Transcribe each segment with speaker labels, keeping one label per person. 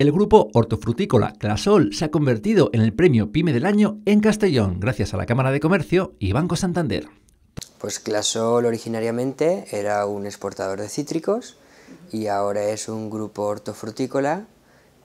Speaker 1: El grupo hortofrutícola Clasol se ha convertido en el premio Pyme del Año en Castellón, gracias a la Cámara de Comercio y Banco Santander.
Speaker 2: Pues Clasol originariamente era un exportador de cítricos y ahora es un grupo hortofrutícola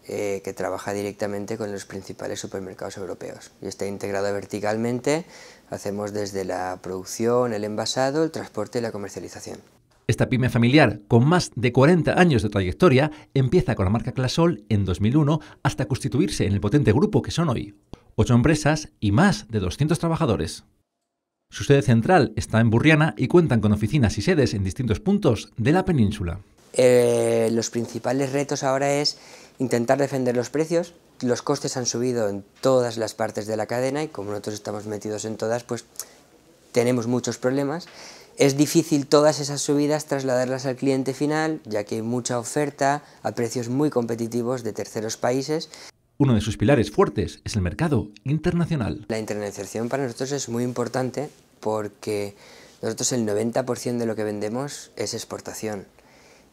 Speaker 2: eh, que trabaja directamente con los principales supermercados europeos y está integrado verticalmente. Hacemos desde la producción, el envasado, el transporte y la comercialización.
Speaker 1: Esta pyme familiar, con más de 40 años de trayectoria, empieza con la marca Clasol en 2001 hasta constituirse en el potente grupo que son hoy. Ocho empresas y más de 200 trabajadores. Su sede central está en Burriana y cuentan con oficinas y sedes en distintos puntos de la península.
Speaker 2: Eh, los principales retos ahora es intentar defender los precios. Los costes han subido en todas las partes de la cadena y como nosotros estamos metidos en todas, pues tenemos muchos problemas. Es difícil todas esas subidas trasladarlas al cliente final, ya que hay mucha oferta a precios muy competitivos de terceros países.
Speaker 1: Uno de sus pilares fuertes es el mercado internacional.
Speaker 2: La internacionalización para nosotros es muy importante porque nosotros el 90% de lo que vendemos es exportación.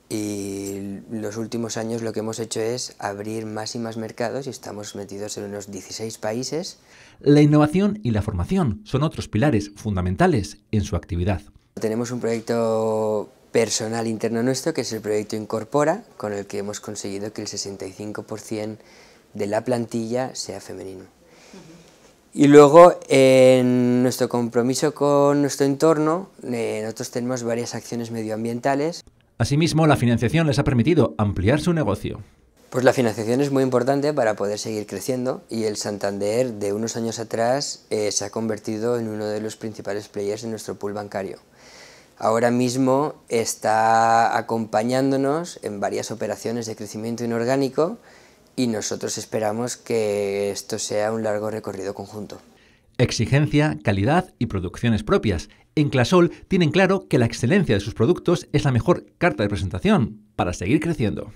Speaker 2: Y los últimos años lo que hemos hecho es abrir más y más mercados y estamos metidos en unos 16 países. La
Speaker 1: innovación y la formación son otros pilares fundamentales en su actividad.
Speaker 2: Tenemos un proyecto personal interno nuestro, que es el proyecto Incorpora, con el que hemos conseguido que el 65% de la plantilla sea femenino. Y luego, en nuestro compromiso con nuestro entorno, eh, nosotros tenemos varias acciones medioambientales.
Speaker 1: Asimismo, la financiación les ha permitido ampliar su negocio.
Speaker 2: Pues la financiación es muy importante para poder seguir creciendo y el Santander de unos años atrás eh, se ha convertido en uno de los principales players en nuestro pool bancario ahora mismo está acompañándonos en varias operaciones de crecimiento inorgánico y nosotros esperamos que esto sea un largo recorrido conjunto.
Speaker 1: Exigencia, calidad y producciones propias. En Clasol tienen claro que la
Speaker 2: excelencia de sus productos es la mejor carta de presentación para seguir creciendo.